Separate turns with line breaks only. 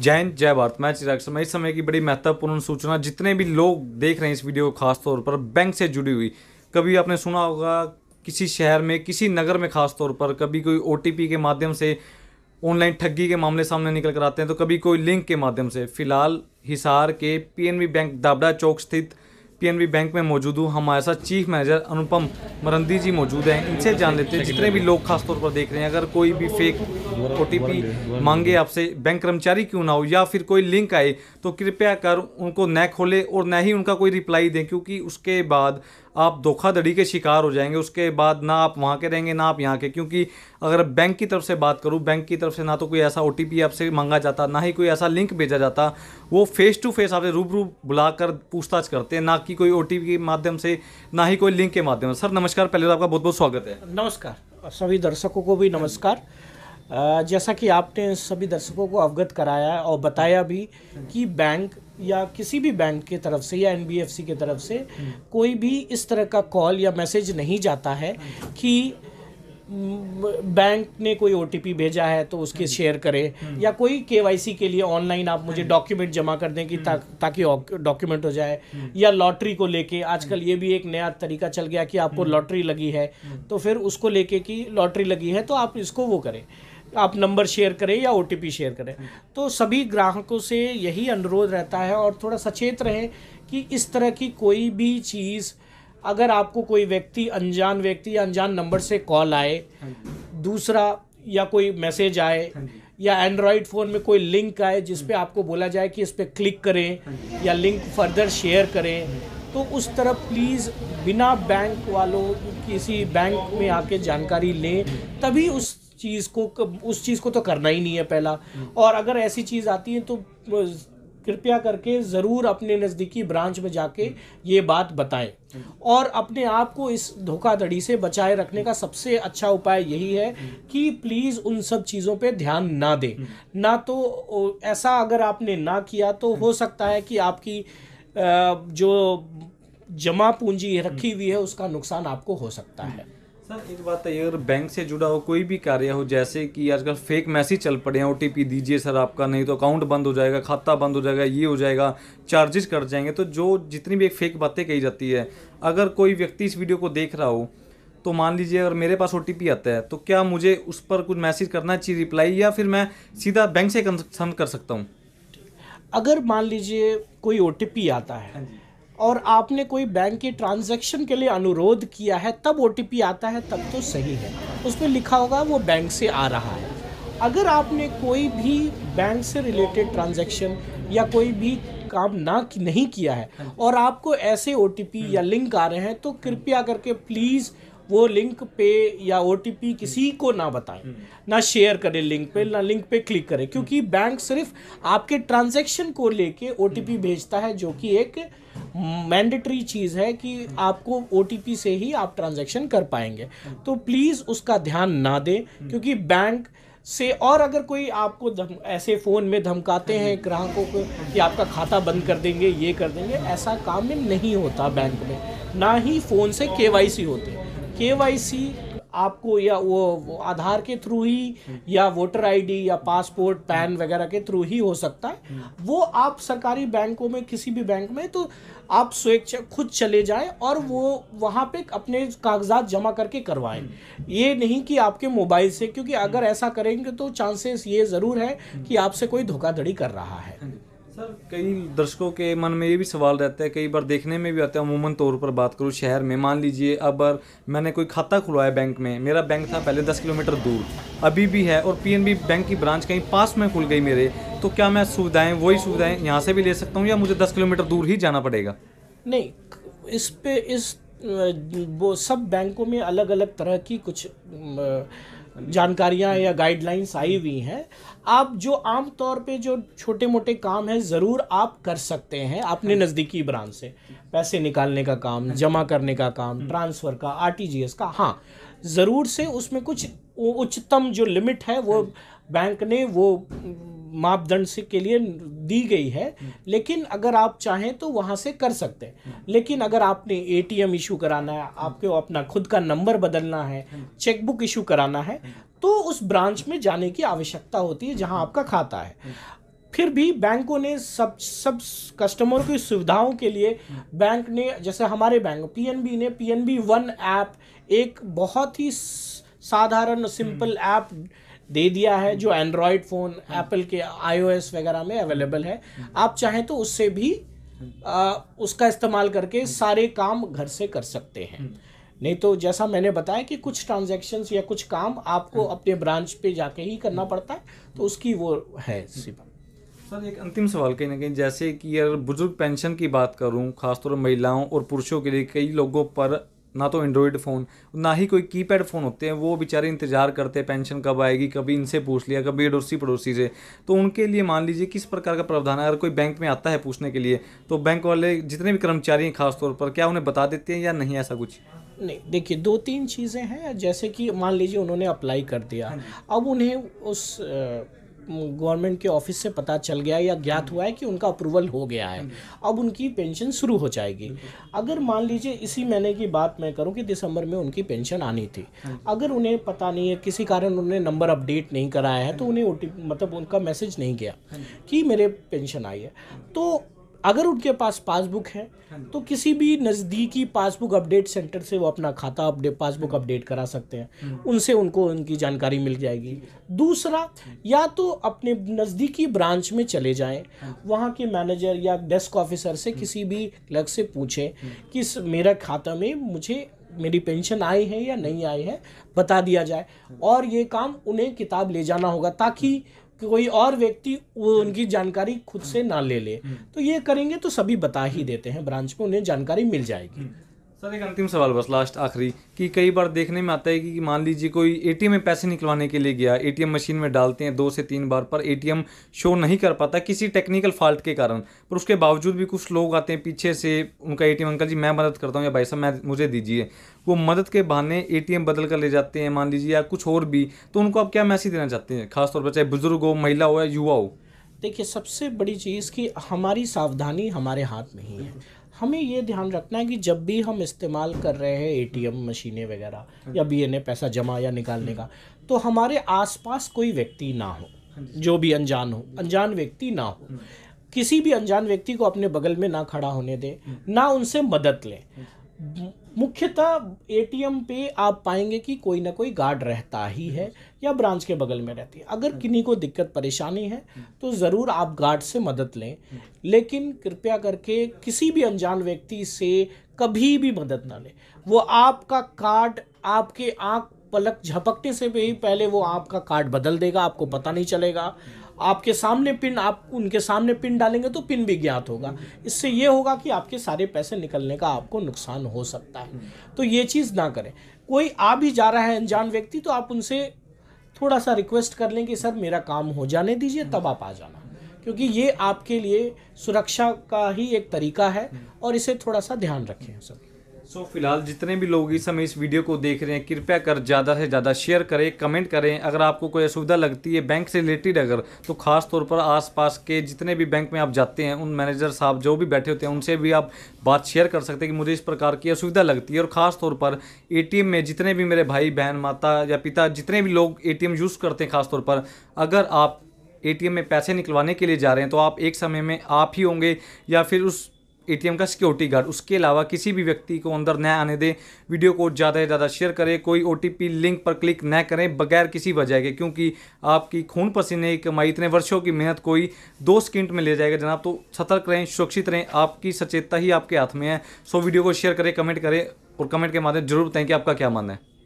जय हिंद जय भारत मैं चिराग शर्मा इस समय की बड़ी महत्वपूर्ण सूचना जितने भी लोग देख रहे हैं इस वीडियो को खासतौर पर बैंक से जुड़ी हुई कभी आपने सुना होगा किसी शहर में किसी नगर में खासतौर पर कभी कोई ओ के माध्यम से ऑनलाइन ठगी के मामले सामने निकल कर आते हैं तो कभी कोई लिंक के माध्यम से फिलहाल हिसार के पी बैंक दाबड़ा चौक स्थित पीएनबी बैंक में मौजूद हूँ हमारे साथ चीफ मैनेजर अनुपम मरंदी जी मौजूद हैं इनसे जान लेते हैं जितने भी लोग खासतौर पर देख रहे हैं अगर कोई भी फेक ओ मांगे आपसे बैंक कर्मचारी क्यों ना हो या फिर कोई लिंक आए तो कृपया कर उनको न खोले और न ही उनका कोई रिप्लाई दें क्योंकि उसके बाद आप धोखाधड़ी के शिकार हो जाएंगे उसके बाद ना आप वहाँ के रहेंगे ना आप यहाँ के क्योंकि अगर बैंक की तरफ से बात करूँ बैंक की तरफ से ना तो कोई ऐसा ओ आपसे मांगा जाता ना ही कोई ऐसा लिंक भेजा जाता वो फेस टू फेस आपसे रूबरू बुलाकर पूछताछ करते हैं ना कि कोई ओ के माध्यम से ना ही कोई लिंक के माध्यम से सर नमस्कार पहले तो आपका बहुत बहुत स्वागत है
नमस्कार सभी दर्शकों को भी नमस्कार जैसा कि आपने सभी दर्शकों को अवगत कराया और बताया भी कि बैंक या किसी भी बैंक के तरफ से या एन की तरफ से कोई भी इस तरह का कॉल या मैसेज नहीं जाता है कि बैंक ने कोई ओ भेजा है तो उसके हाँ शेयर करें हाँ। या कोई के के लिए ऑनलाइन आप मुझे हाँ डॉक्यूमेंट जमा कर दें कि ता, ताकि डॉक्यूमेंट हो जाए या लॉटरी को लेके आजकल ये भी एक नया तरीका चल गया कि आपको लॉटरी लगी है तो फिर उसको लेके कि लॉटरी लगी है तो आप इसको वो करें आप नंबर शेयर करें या ओ शेयर करें तो सभी ग्राहकों से यही अनुरोध रहता है और थोड़ा सचेत रहें कि इस तरह की कोई भी चीज़ अगर आपको कोई व्यक्ति अनजान व्यक्ति या अनजान नंबर से कॉल आए हाँ दूसरा या कोई मैसेज आए हाँ या एंड्रॉयड फ़ोन में कोई लिंक आए जिस पे हाँ। आपको बोला जाए कि इस पर क्लिक करें या लिंक फर्दर शेयर करें तो उस तरह प्लीज़ बिना बैंक वालों किसी बैंक में आके जानकारी लें तभी उस चीज़ को उस चीज़ को तो करना ही नहीं है पहला और अगर ऐसी चीज़ आती है तो कृपया करके ज़रूर अपने नज़दीकी ब्रांच में जाके ये बात बताएं और अपने आप को इस धोखाधड़ी से बचाए रखने का सबसे अच्छा उपाय यही है कि प्लीज़ उन सब चीज़ों पे ध्यान ना दें ना तो ऐसा अगर आपने ना किया तो हो सकता है कि आपकी जो जमा पूंजी रखी हुई है उसका नुकसान आपको हो सकता है
सर एक बात है अगर बैंक से जुड़ा हो कोई भी कार्य हो जैसे कि आजकल फेक मैसेज चल पड़े हैं ओ दीजिए सर आपका नहीं तो अकाउंट बंद हो जाएगा खाता बंद हो जाएगा ये हो जाएगा चार्जेस कट जाएंगे तो जो जितनी भी एक फेक बातें कही जाती है अगर कोई व्यक्ति इस वीडियो को देख रहा हो तो मान लीजिए अगर मेरे पास ओ आता है तो क्या मुझे उस पर कुछ मैसेज करना चाहिए रिप्लाई या फिर मैं सीधा बैंक से कंसल्ट कर सकता हूँ अगर मान लीजिए कोई ओ आता है हाँ और आपने कोई
बैंक के ट्रांजैक्शन के लिए अनुरोध किया है तब ओ आता है तब तो सही है उसमें लिखा होगा वो बैंक से आ रहा है अगर आपने कोई भी बैंक से रिलेटेड ट्रांजैक्शन या कोई भी काम ना नहीं किया है हाँ और आपको ऐसे ओ या लिंक आ रहे हैं तो कृपया करके प्लीज़ वो लिंक पे या ओ किसी हम्म। को ना बताएं हम्म। ना शेयर करें लिंक पे ना लिंक पे क्लिक करें हम्म। क्योंकि बैंक सिर्फ आपके ट्रांजेक्शन को लेके ओ भेजता है जो कि एक मैंडेटरी चीज़ है कि आपको ओ से ही आप ट्रांजेक्शन कर पाएंगे तो प्लीज़ उसका ध्यान ना दें क्योंकि बैंक से और अगर कोई आपको धम, ऐसे फ़ोन में धमकाते हैं ग्राहकों को कि आपका खाता बंद कर देंगे ये कर देंगे ऐसा काम नहीं होता बैंक में ना ही फ़ोन से के तो होते हैं के आपको या वो, वो आधार के थ्रू ही या वोटर आईडी या पासपोर्ट पैन वगैरह के थ्रू ही हो सकता है वो आप सरकारी बैंकों में किसी भी बैंक में तो आप स्वेच्छा खुद चले जाएं और वो वहाँ पे अपने कागजात जमा करके करवाएं ये नहीं कि आपके मोबाइल से क्योंकि अगर ऐसा करेंगे तो चांसेस ये ज़रूर है कि आपसे कोई धोखाधड़ी कर रहा है
सर कई दर्शकों के मन में ये भी सवाल रहता है कई बार देखने में भी आता है अमूमन तौर पर बात करूँ शहर में मान लीजिए अब मैंने कोई खाता खुलवाया बैंक में मेरा बैंक था पहले दस किलोमीटर दूर अभी भी है और पीएनबी बैंक की ब्रांच कहीं पास में खुल गई मेरे तो क्या मैं सुविधाएँ वही सुविधाएँ यहाँ से भी ले सकता हूँ या मुझे दस किलोमीटर दूर ही जाना पड़ेगा
नहीं इस पे इस वो सब बैंकों में अलग अलग तरह की कुछ जानकारियाँ या गाइडलाइंस आई हुई हैं आप जो आम तौर पे जो छोटे मोटे काम हैं ज़रूर आप कर सकते हैं अपने नज़दीकी ब्रांच से पैसे निकालने का काम जमा करने का काम ट्रांसफ़र का आरटीजीएस का हाँ ज़रूर से उसमें कुछ उच्चतम जो लिमिट है वो बैंक ने वो मापदंड से के लिए दी गई है लेकिन अगर आप चाहें तो वहाँ से कर सकते हैं लेकिन अगर आपने एटीएम इशू कराना है आपको अपना खुद का नंबर बदलना है चेकबुक इशू कराना है तो उस ब्रांच में जाने की आवश्यकता होती है जहाँ आपका खाता है फिर भी बैंकों ने सब सब कस्टमर की सुविधाओं के लिए बैंक ने जैसे हमारे बैंक पीएनबी ने पीएनबी वन ऐप एक बहुत ही साधारण सिंपल ऐप दे दिया है जो एंड्रॉयड फ़ोन एप्पल के आईओएस वगैरह में अवेलेबल है आप चाहें तो उससे भी आ, उसका इस्तेमाल करके सारे काम घर से कर सकते हैं नहीं तो जैसा मैंने बताया कि कुछ ट्रांजेक्शन या कुछ काम आपको अपने ब्रांच पे जाके ही करना पड़ता है तो उसकी वो
है सिपा सर एक अंतिम सवाल कहीं ना कहीं जैसे कि अगर बुजुर्ग पेंशन की बात करूं खासतौर महिलाओं और पुरुषों के लिए कई लोगों पर ना तो एंड्रॉयड फ़ोन ना ही कोई कीपैड फ़ोन होते हैं वो बेचारे इंतजार करते हैं पेंशन कब आएगी कभी इनसे पूछ लिया कभी अड़ोसी पड़ोसी से तो उनके लिए मान लीजिए किस प्रकार का प्रावधान है अगर कोई बैंक में आता है पूछने के लिए तो बैंक वाले जितने भी कर्मचारी हैं खासतौर पर क्या उन्हें बता देते हैं या नहीं ऐसा कुछ
नहीं देखिए दो तीन चीज़ें हैं जैसे कि मान लीजिए उन्होंने अप्लाई कर दिया हाँ अब उन्हें उस गवर्नमेंट के ऑफिस से पता चल गया या ज्ञात हुआ है कि उनका अप्रूवल हो गया है अब उनकी पेंशन शुरू हो जाएगी अगर मान लीजिए इसी महीने की बात मैं करूँ कि दिसंबर में उनकी पेंशन आनी थी हाँ अगर उन्हें पता नहीं है किसी कारण उन्होंने नंबर अपडेट नहीं कराया है तो हाँ उन्हें मतलब उनका मैसेज नहीं गया हाँ कि मेरे पेंशन आई है तो अगर उनके पास पासबुक है तो किसी भी नज़दीकी पासबुक अपडेट सेंटर से वो अपना खाता अपडेट पासबुक हम्म। अपडेट करा सकते हैं हम्म। उनसे उनको उनकी जानकारी मिल जाएगी दूसरा हम्म। या तो अपने नज़दीकी ब्रांच में चले जाएं हाँ। वहाँ के मैनेजर या डेस्क ऑफिसर से किसी भी क्लर्क से पूछें कि मेरा खाता में मुझे मेरी पेंशन आई है या नहीं आई है बता दिया जाए और ये काम उन्हें किताब ले जाना होगा ताकि कोई और व्यक्ति वो उनकी जानकारी खुद से ना ले ले हम्म। तो ये करेंगे तो सभी बता ही देते हैं ब्रांच में उन्हें जानकारी मिल जाएगी
हम्म। सर एक अंतिम सवाल बस लास्ट आखिरी कि कई बार देखने में आता है कि मान लीजिए कोई एटीएम में पैसे निकलवाने के लिए गया एटीएम मशीन में डालते हैं दो से तीन बार पर एटीएम शो नहीं कर पाता किसी टेक्निकल फॉल्ट के कारण पर उसके बावजूद भी कुछ लोग आते हैं पीछे से उनका एटीएम अंकल जी मैं मदद करता हूँ या भाई साहब मैं मुझे दीजिए वो मदद के बहाने ए बदल कर ले जाते हैं मान लीजिए या कुछ और भी तो उनको आप क्या मैसेज देना चाहते हैं खासतौर पर चाहे बुजुर्ग हो महिला हो या युवा हो
देखिए सबसे बड़ी चीज़ कि हमारी सावधानी हमारे हाथ में ही है हमें ये ध्यान रखना है कि जब भी हम इस्तेमाल कर रहे हैं एटीएम मशीनें वगैरह या बीएनए पैसा जमा या निकालने का तो हमारे आसपास कोई व्यक्ति ना हो हाँ जो भी अनजान हो अनजान व्यक्ति ना हो हम्म। किसी भी अनजान व्यक्ति को अपने बगल में ना खड़ा होने दें हम्म। ना उनसे मदद लें मुख्यतः एटीएम पे आप पाएंगे कि कोई ना कोई गार्ड रहता ही है या ब्रांच के बगल में रहती है अगर हम्म। किन्हीं को दिक्कत परेशानी है हम्म। तो ज़रूर आप गार्ड से मदद लें हम्म। लेकिन कृपया करके किसी भी अनजान व्यक्ति से कभी भी मदद ना लें वो आपका कार्ड आपके आँख पलक झपकने से भी पहले वो आपका कार्ड बदल देगा आपको पता नहीं चलेगा आपके सामने पिन आप उनके सामने पिन डालेंगे तो पिन भी ज्ञात होगा इससे ये होगा कि आपके सारे पैसे निकलने का आपको नुकसान हो सकता है तो ये चीज़ ना करें कोई आ भी जा रहा है अनजान व्यक्ति तो आप उनसे थोड़ा सा रिक्वेस्ट कर लें कि सर मेरा काम हो जाने दीजिए तब आप आ जाना क्योंकि ये आपके लिए सुरक्षा का ही एक तरीका है और इसे थोड़ा सा ध्यान रखें सर
सो so, फिलहाल जितने भी लोग इस समय इस वीडियो को देख रहे हैं कृपया कर ज़्यादा से ज़्यादा शेयर करें कमेंट करें अगर आपको कोई असुविधा लगती है बैंक से रिलेटेड अगर तो खास तौर पर आसपास के जितने भी बैंक में आप जाते हैं उन मैनेजर साहब जो भी बैठे होते हैं उनसे भी आप बात शेयर कर सकते हैं कि मुझे इस प्रकार की असुविधा लगती है और ख़ास तौर पर ए में जितने भी मेरे भाई बहन माता या पिता जितने भी लोग ए यूज़ करते हैं ख़ासतौर पर अगर आप ए में पैसे निकलवाने के लिए जा रहे हैं तो आप एक समय में आप ही होंगे या फिर उस एटीएम का सिक्योरिटी गार्ड उसके अलावा किसी भी व्यक्ति को अंदर न आने दें वीडियो को ज़्यादा से ज़्यादा शेयर करें कोई ओ लिंक पर क्लिक न करें बगैर किसी वजह के क्योंकि आपकी खून पसीने की कमाई इतने वर्षों की मेहनत कोई दो सेकेंड में ले जाएगा जनाब तो सतर्क रहें सुरक्षित रहें आपकी सचेतता ही आपके हाथ में है सो वीडियो को शेयर करें कमेंट करें और कमेंट के माध्यम जरूर बताएं कि आपका क्या मानना है